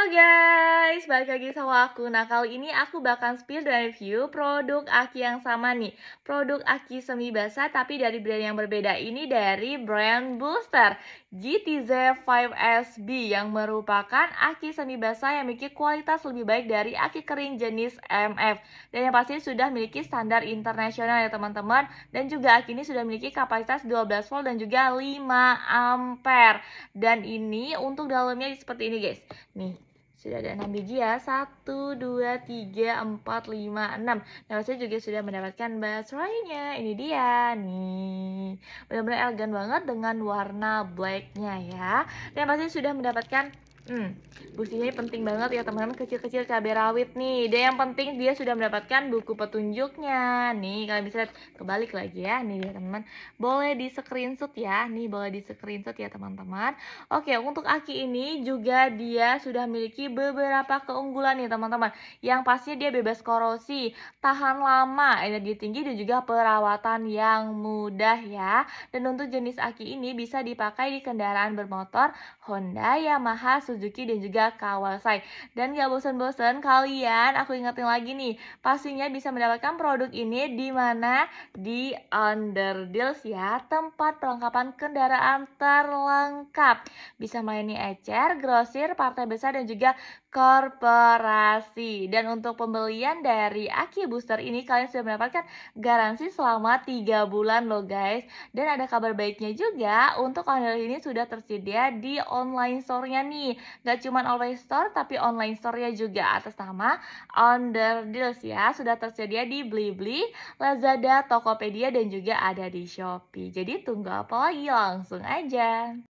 Halo guys, balik lagi sama aku. Nah, kali ini aku bakal spill dan review produk aki yang sama nih. Produk aki semi basah tapi dari brand yang berbeda. Ini dari brand Booster GTZ 5SB yang merupakan aki semi basah yang memiliki kualitas lebih baik dari aki kering jenis MF. Dan yang pasti sudah memiliki standar internasional ya teman-teman. Dan juga aki ini sudah memiliki kapasitas 12 volt dan juga 5 ampere. Dan ini untuk dalamnya seperti ini guys. Nih, sudah ada 6 biji ya. 1, 2, 3, 4, 5, 6. Nah, saya juga sudah mendapatkan basroynya. Ini dia nih. Benar-benar elegan banget dengan warna blacknya ya. Dan pasti sudah mendapatkan Hmm, businya penting banget ya teman-teman kecil-kecil cabai rawit nih. Dan yang penting dia sudah mendapatkan buku petunjuknya. Nih, kalian bisa lihat kebalik lagi ya. Nih ya teman-teman. Boleh di screenshot ya. Nih, boleh di screenshot ya teman-teman. Oke, untuk Aki ini juga dia sudah memiliki beberapa keunggulan nih teman-teman. Yang pasti dia bebas korosi, tahan lama, energi tinggi dan juga perawatan yang mudah ya. Dan untuk jenis Aki ini bisa dipakai di kendaraan bermotor Honda, Yamaha, Suzuki Suzuki dan juga Kawasai. Dan gak bosen-bosen kalian, aku ingetin lagi nih, pastinya bisa mendapatkan produk ini di mana? Di Under Deals ya, tempat perlengkapan kendaraan terlengkap. Bisa melayani ecer, grosir, partai besar, dan juga korporasi. Dan untuk pembelian dari Aki Booster ini, kalian sudah mendapatkan garansi selama 3 bulan loh guys. Dan ada kabar baiknya juga, untuk ondel ini sudah tersedia di online store-nya nih. Gak cuman Always Store, tapi online store-nya juga atas nama Under Deals ya. Sudah tersedia di Blibli, Lazada, Tokopedia, dan juga ada di Shopee. Jadi tunggu apa lagi? Langsung aja.